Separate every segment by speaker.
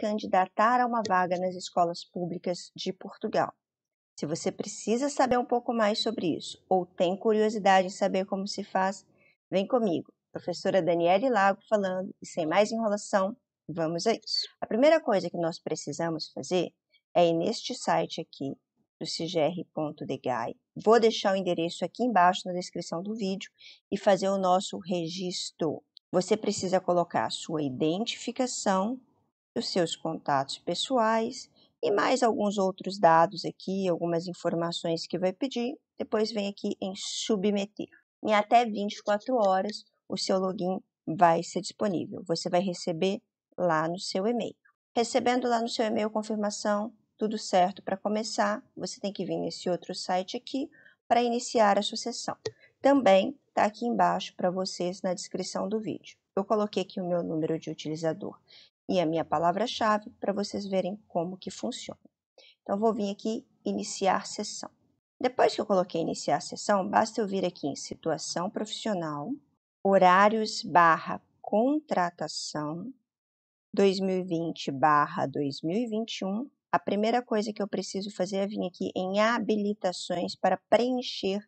Speaker 1: candidatar a uma vaga nas escolas públicas de Portugal. Se você precisa saber um pouco mais sobre isso ou tem curiosidade em saber como se faz, vem comigo, professora Daniele Lago falando, e sem mais enrolação, vamos a isso. A primeira coisa que nós precisamos fazer é ir neste site aqui do cgr.degai. Vou deixar o endereço aqui embaixo na descrição do vídeo e fazer o nosso registro. Você precisa colocar a sua identificação os seus contatos pessoais e mais alguns outros dados aqui, algumas informações que vai pedir. Depois vem aqui em submeter. Em até 24 horas, o seu login vai ser disponível. Você vai receber lá no seu e-mail. Recebendo lá no seu e-mail confirmação, tudo certo para começar, você tem que vir nesse outro site aqui para iniciar a sua sessão. Também está aqui embaixo para vocês na descrição do vídeo. Eu coloquei aqui o meu número de utilizador e a minha palavra-chave para vocês verem como que funciona. Então, vou vir aqui iniciar sessão. Depois que eu coloquei iniciar sessão, basta eu vir aqui em situação profissional, horários barra contratação 2020 barra 2021. A primeira coisa que eu preciso fazer é vir aqui em habilitações para preencher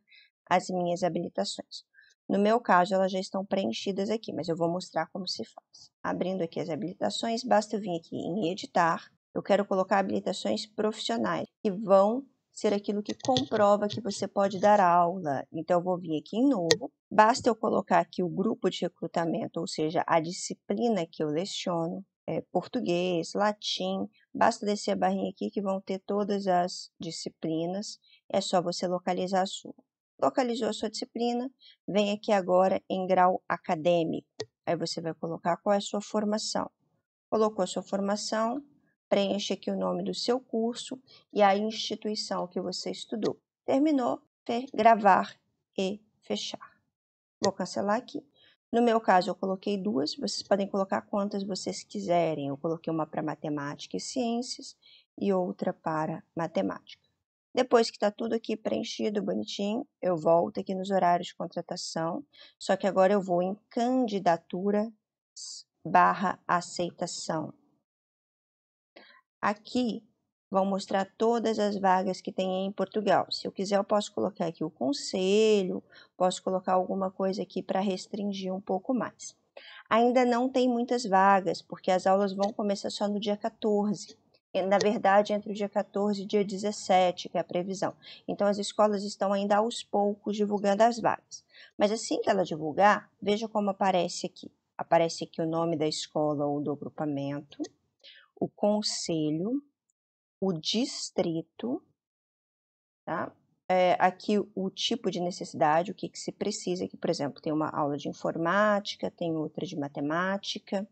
Speaker 1: as minhas habilitações. No meu caso, elas já estão preenchidas aqui, mas eu vou mostrar como se faz. Abrindo aqui as habilitações, basta vir aqui em editar. Eu quero colocar habilitações profissionais, que vão ser aquilo que comprova que você pode dar aula. Então, eu vou vir aqui em novo. Basta eu colocar aqui o grupo de recrutamento, ou seja, a disciplina que eu leciono, é, português, latim. Basta descer a barrinha aqui que vão ter todas as disciplinas. É só você localizar a sua localizou a sua disciplina, vem aqui agora em grau acadêmico. Aí você vai colocar qual é a sua formação. Colocou a sua formação, preenche aqui o nome do seu curso e a instituição que você estudou. Terminou, gravar e fechar. Vou cancelar aqui. No meu caso, eu coloquei duas, vocês podem colocar quantas vocês quiserem. Eu coloquei uma para matemática e ciências e outra para matemática. Depois que está tudo aqui preenchido, bonitinho, eu volto aqui nos horários de contratação, só que agora eu vou em candidatura barra aceitação. Aqui vão mostrar todas as vagas que tem em Portugal. Se eu quiser, eu posso colocar aqui o conselho, posso colocar alguma coisa aqui para restringir um pouco mais. Ainda não tem muitas vagas, porque as aulas vão começar só no dia 14 na verdade, entre o dia 14 e dia 17, que é a previsão. Então, as escolas estão ainda aos poucos divulgando as vagas. Mas assim que ela divulgar, veja como aparece aqui. Aparece aqui o nome da escola ou do agrupamento, o conselho, o distrito, tá? é, aqui o tipo de necessidade, o que, que se precisa, que, por exemplo, tem uma aula de informática, tem outra de matemática.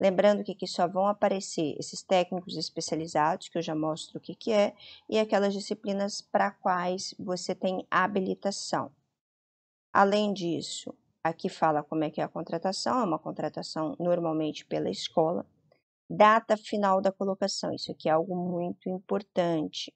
Speaker 1: Lembrando que aqui só vão aparecer esses técnicos especializados, que eu já mostro o que, que é, e aquelas disciplinas para quais você tem habilitação. Além disso, aqui fala como é que é a contratação, é uma contratação normalmente pela escola. Data final da colocação, isso aqui é algo muito importante.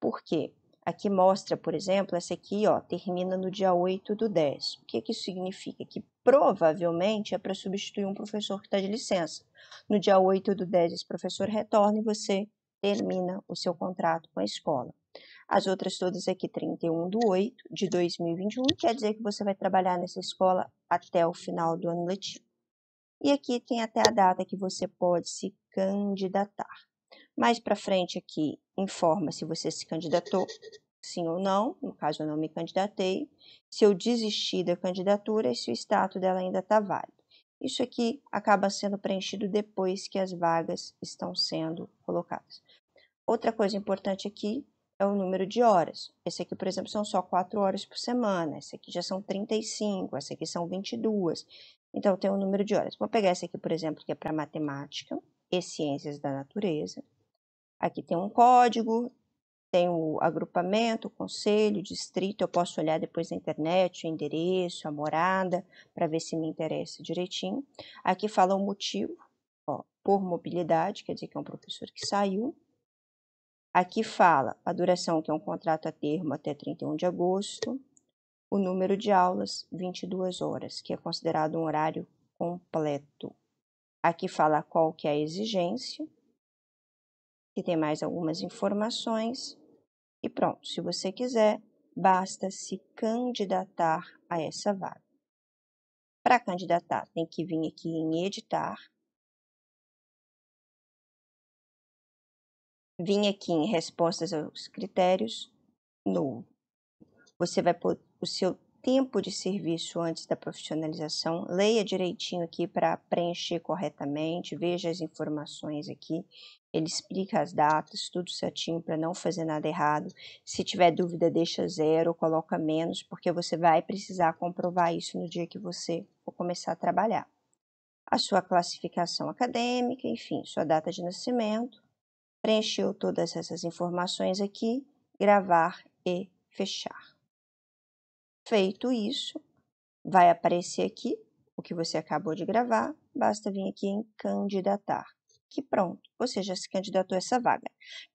Speaker 1: Por quê? Aqui mostra, por exemplo, essa aqui ó, termina no dia 8 do 10. O que, que isso significa? Que provavelmente é para substituir um professor que está de licença. No dia 8 do 10, esse professor retorna e você termina o seu contrato com a escola. As outras todas aqui, 31 de 8 de 2021, quer dizer que você vai trabalhar nessa escola até o final do ano letivo. E aqui tem até a data que você pode se candidatar. Mais para frente aqui, informa se você se candidatou, sim ou não. No caso, eu não me candidatei. Se eu desisti da candidatura e se o status dela ainda está válido. Isso aqui acaba sendo preenchido depois que as vagas estão sendo colocadas. Outra coisa importante aqui é o número de horas. Esse aqui, por exemplo, são só 4 horas por semana, esse aqui já são 35, esse aqui são 22. Então, tem o um número de horas. Vou pegar esse aqui, por exemplo, que é para matemática e ciências da natureza. Aqui tem um código, tem o agrupamento, o conselho, o distrito, eu posso olhar depois na internet o endereço, a morada, para ver se me interessa direitinho. Aqui fala o motivo, ó, por mobilidade, quer dizer que é um professor que saiu. Aqui fala a duração, que é um contrato a termo até 31 de agosto. O número de aulas, 22 horas, que é considerado um horário completo. Aqui fala qual que é a exigência, que tem mais algumas informações. E pronto, se você quiser, basta se candidatar a essa vaga. Para candidatar, tem que vir aqui em editar. Vim aqui em respostas aos critérios, novo. Você vai pôr o seu tempo de serviço antes da profissionalização. Leia direitinho aqui para preencher corretamente, veja as informações aqui. Ele explica as datas, tudo certinho para não fazer nada errado. Se tiver dúvida, deixa zero, coloca menos, porque você vai precisar comprovar isso no dia que você for começar a trabalhar. A sua classificação acadêmica, enfim, sua data de nascimento. Preencheu todas essas informações aqui, gravar e fechar. Feito isso, vai aparecer aqui o que você acabou de gravar, basta vir aqui em candidatar. Que pronto, você já se candidatou a essa vaga.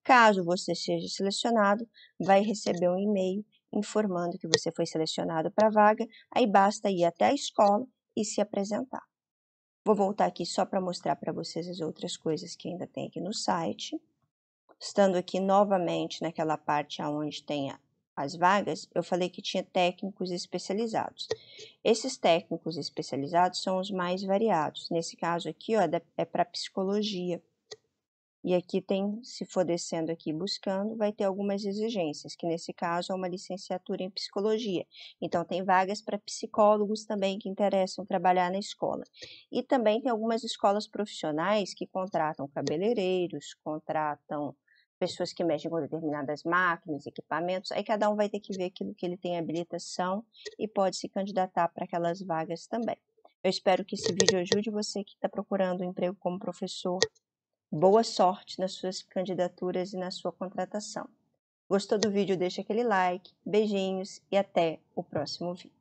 Speaker 1: Caso você seja selecionado, vai receber um e-mail informando que você foi selecionado para a vaga, aí basta ir até a escola e se apresentar. Vou voltar aqui só para mostrar para vocês as outras coisas que ainda tem aqui no site. Estando aqui novamente naquela parte onde tem as vagas, eu falei que tinha técnicos especializados. Esses técnicos especializados são os mais variados. Nesse caso aqui, ó, é para psicologia. E aqui tem, se for descendo aqui buscando, vai ter algumas exigências, que nesse caso é uma licenciatura em psicologia. Então tem vagas para psicólogos também que interessam trabalhar na escola. E também tem algumas escolas profissionais que contratam cabeleireiros, contratam pessoas que mexem com determinadas máquinas, equipamentos, aí cada um vai ter que ver aquilo que ele tem habilitação e pode se candidatar para aquelas vagas também. Eu espero que esse vídeo ajude você que está procurando um emprego como professor. Boa sorte nas suas candidaturas e na sua contratação. Gostou do vídeo? Deixa aquele like. Beijinhos e até o próximo vídeo.